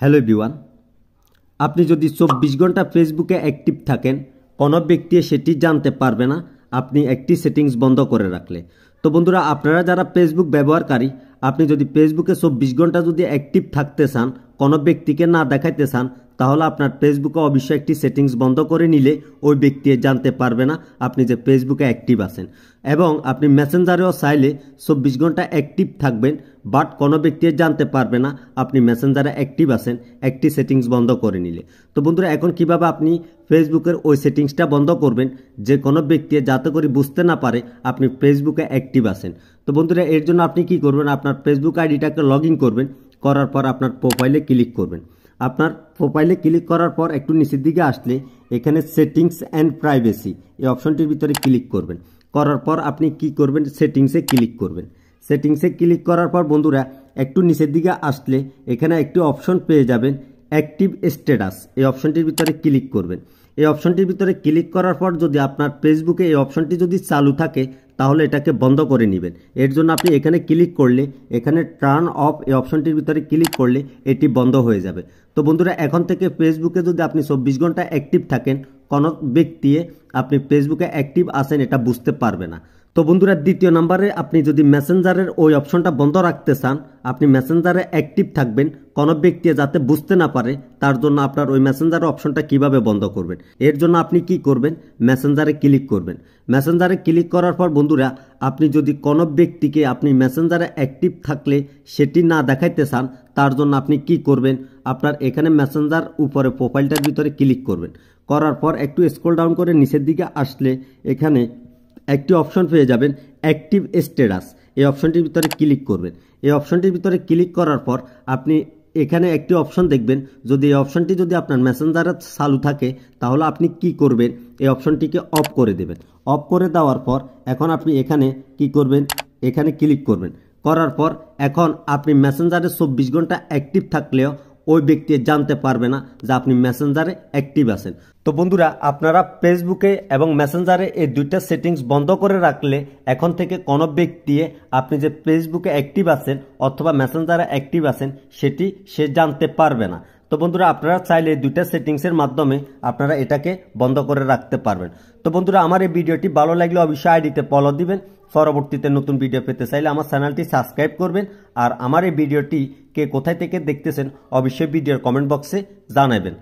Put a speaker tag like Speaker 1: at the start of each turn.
Speaker 1: hello বিওয়ান আপনি যদি চব্বিশ ঘন্টা ফেসবুকে অ্যাক্টিভ থাকেন কোনো ব্যক্তি সেটি জানতে পারবে না আপনি একটি সেটিংস বন্ধ করে রাখলে তো বন্ধুরা আপনারা যারা ফেসবুক ব্যবহারকারী আপনি যদি ফেসবুকে চব্বিশ ঘন্টা যদি অ্যাক্টিভ থাকতে চান কোনো ব্যক্তিকে না দেখাইতে চান তাহলে আপনার ফেসবুকে অবশ্যই একটি সেটিংস বন্ধ করে নিলে ওই ব্যক্তি জানতে পারবে না আপনি যে ফেসবুকে অ্যাক্টিভ আছেন এবং আপনি মেসেঞ্জারেও চাইলে চব্বিশ ঘন্টা অ্যাক্টিভ থাকবেন বাট কোনো ব্যক্তি জানতে পারবে না আপনি মেসেঞ্জারে অ্যাক্টিভ আছেন একটি সেটিংস বন্ধ করে নিলে তো বন্ধুরা এখন কিভাবে আপনি ফেসবুকের ওই সেটিংসটা বন্ধ করবেন যে কোনো ব্যক্তি যাতে করে বুঝতে না পারে আপনি ফেসবুকে অ্যাক্টিভ আছেন তো বন্ধুরা এর জন্য আপনি কি করবেন আপনার ফেসবুক আইডিটাকে লগ করবেন করার পর আপনার প্রোফাইলে ক্লিক করবেন আপনার প্রোফাইলে ক্লিক করার পর একটু নিচের দিকে আসলে এখানে সেটিংস অ্যান্ড প্রাইভেসি এই অপশনটির ভিতরে ক্লিক করবেন করার পর আপনি কি করবেন সেটিংসে ক্লিক করবেন সেটিংসে ক্লিক করার পর বন্ধুরা একটু নিচের দিকে আসলে এখানে একটি অপশন পেয়ে যাবেন অ্যাক্টিভ স্ট্যাটাস এই অপশনটির ভিতরে ক্লিক করবেন এই অপশনটির ভিতরে ক্লিক করার পর যদি আপনার ফেসবুকে এই অপশনটি যদি চালু থাকে তাহলে এটাকে বন্ধ করে নেবেন এর জন্য আপনি এখানে ক্লিক করলে এখানে টার্ন অফ এই অপশনটির ভিতরে ক্লিক করলে এটি বন্ধ হয়ে যাবে তো বন্ধুরা এখন থেকে ফেসবুকে যদি আপনি চব্বিশ ঘন্টা অ্যাক্টিভ থাকেন কোনো ব্যক্তি আপনি ফেসবুকে অ্যাক্টিভ আছেন এটা বুঝতে পারবে না তো বন্ধুরা দ্বিতীয় নাম্বারে আপনি যদি মেসেঞ্জারের ওই অপশনটা বন্ধ রাখতে চান আপনি মেসেঞ্জারে অ্যাক্টিভ থাকবেন কোনো ব্যক্তি যাতে বুঝতে না পারে তার জন্য আপনার ওই মেসেঞ্জার অপশনটা কিভাবে বন্ধ করবেন এর জন্য আপনি কি করবেন মেসেঞ্জারে ক্লিক করবেন মেসেঞ্জারে ক্লিক করার পর বন্ধুরা আপনি যদি কোনো ব্যক্তিকে আপনি মেসেঞ্জারে অ্যাক্টিভ থাকলে সেটি না দেখাইতে চান তার জন্য আপনি কি করবেন আপনার এখানে মেসেঞ্জার উপরে প্রোফাইলটার ভিতরে ক্লিক করবেন করার পর একটু স্ক্রোল ডাউন করে নিচের দিকে আসলে এখানে একটি অপশন পেয়ে যাবেন অ্যাক্টিভ স্ট্যাটাস এই অপশনটির ভিতরে ক্লিক করবেন এই অপশনটির ভিতরে ক্লিক করার পর আপনি এখানে একটি অপশন দেখবেন যদি এই অপশনটি যদি আপনার মেসেঞ্জারে চালু থাকে তাহলে আপনি কি করবেন এই অপশনটিকে অফ করে দেবেন অফ করে দেওয়ার পর এখন আপনি এখানে কি করবেন এখানে ক্লিক করবেন করার পর এখন আপনি মেসেঞ্জারে চব্বিশ ঘন্টা অ্যাক্টিভ থাকলেও ওই ব্যক্তি জানতে পারবে না যে আপনি মেসেঞ্জারে অ্যাক্টিভ আছেন তো বন্ধুরা আপনারা ফেসবুকে এবং মেসেঞ্জারে এই দুইটা সেটিংস বন্ধ করে রাখলে এখন থেকে কোনো ব্যক্তি আপনি যে ফেসবুকে অ্যাক্টিভ আছেন অথবা মেসেঞ্জারে অ্যাক্টিভ আছেন সেটি সে জানতে পারবে না তো বন্ধুরা আপনারা চাইলে দুইটা সেটিংসের মাধ্যমে আপনারা এটাকে বন্ধ করে রাখতে পারবেন তো বন্ধুরা আমার এই ভিডিওটি ভালো লাগলে অবশ্যই আইডিতে ফলো দিবেন পরবর্তীতে নতুন ভিডিও পেতে চাইলে আমার চ্যানেলটি সাবস্ক্রাইব করবেন আর আমার এই ভিডিওটি কে কোথায় থেকে দেখতেছেন অবশ্যই ভিডিওর কমেন্ট বক্সে জানাবেন